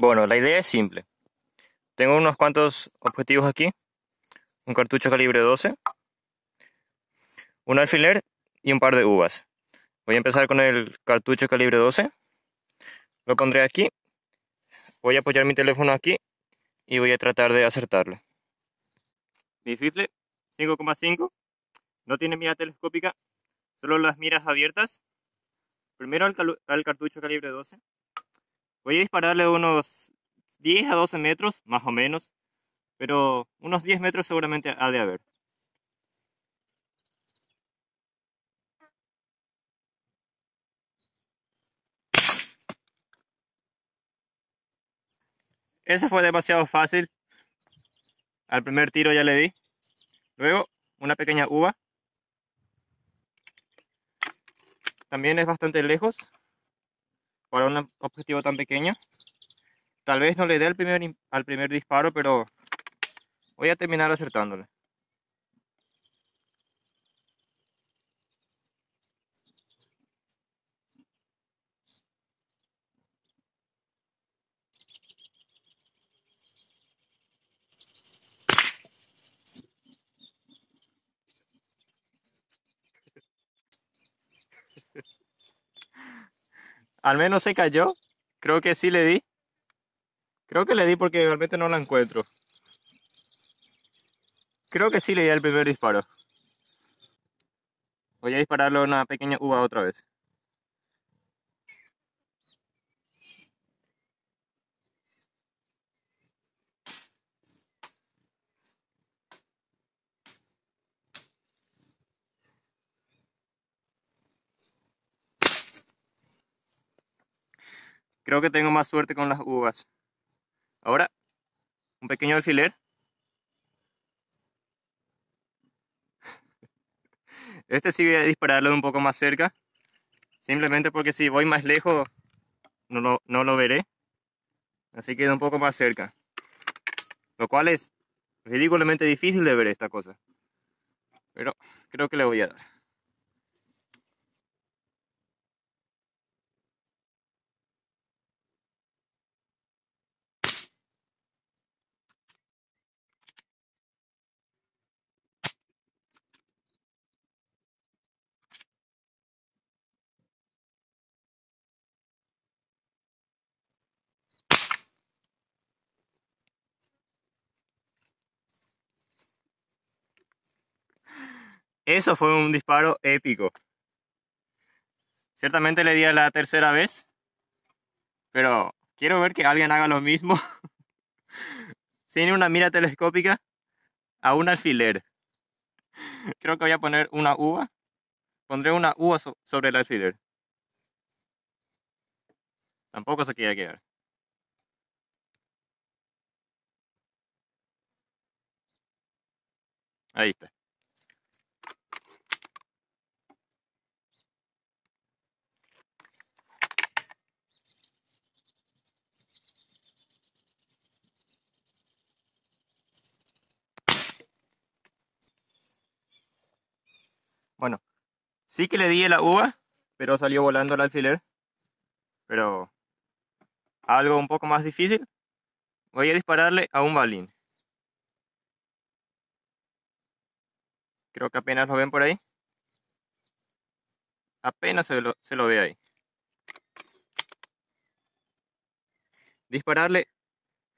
Bueno, la idea es simple. Tengo unos cuantos objetivos aquí. Un cartucho calibre 12. Un alfiler y un par de uvas. Voy a empezar con el cartucho calibre 12. Lo pondré aquí. Voy a apoyar mi teléfono aquí y voy a tratar de acertarlo. Mi rifle 5,5 no tiene mira telescópica, solo las miras abiertas. Primero al, al cartucho calibre 12. Voy a dispararle unos 10 a 12 metros, más o menos. Pero unos 10 metros seguramente ha de haber. Ese fue demasiado fácil. Al primer tiro ya le di. Luego, una pequeña uva. También es bastante lejos para un objetivo tan pequeño. Tal vez no le dé al primer, al primer disparo, pero voy a terminar acertándole. Al menos se cayó. Creo que sí le di. Creo que le di porque realmente no la encuentro. Creo que sí le di al primer disparo. Voy a dispararle una pequeña uva otra vez. Creo que tengo más suerte con las uvas. Ahora, un pequeño alfiler. Este sí voy a dispararlo un poco más cerca. Simplemente porque si voy más lejos no lo, no lo veré. Así que un poco más cerca. Lo cual es ridículamente difícil de ver esta cosa. Pero creo que le voy a dar. Eso fue un disparo épico. Ciertamente le di a la tercera vez, pero quiero ver que alguien haga lo mismo sin una mira telescópica a un alfiler. Creo que voy a poner una uva. Pondré una uva sobre el alfiler. Tampoco se quiere quedar. Ahí está. Sí que le di la uva, pero salió volando el alfiler. Pero algo un poco más difícil. Voy a dispararle a un balín. Creo que apenas lo ven por ahí. Apenas se lo, se lo ve ahí. Dispararle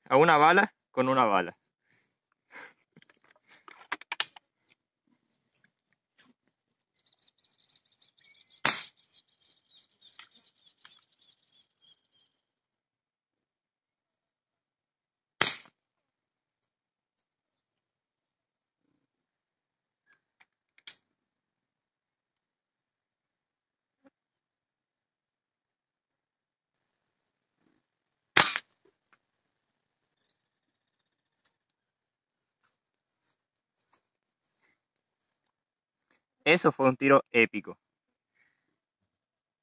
a una bala con una bala. Eso fue un tiro épico.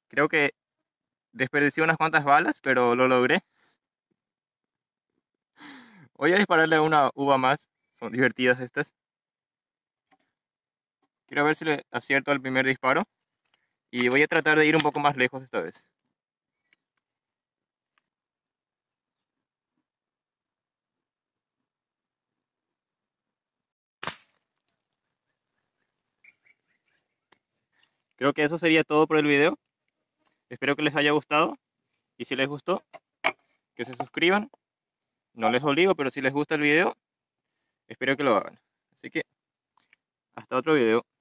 Creo que desperdicié unas cuantas balas, pero lo logré. Voy a dispararle una uva más. Son divertidas estas. Quiero ver si le acierto al primer disparo. Y voy a tratar de ir un poco más lejos esta vez. Creo que eso sería todo por el video. Espero que les haya gustado. Y si les gustó, que se suscriban. No les obligo, pero si les gusta el video, espero que lo hagan. Así que, hasta otro video.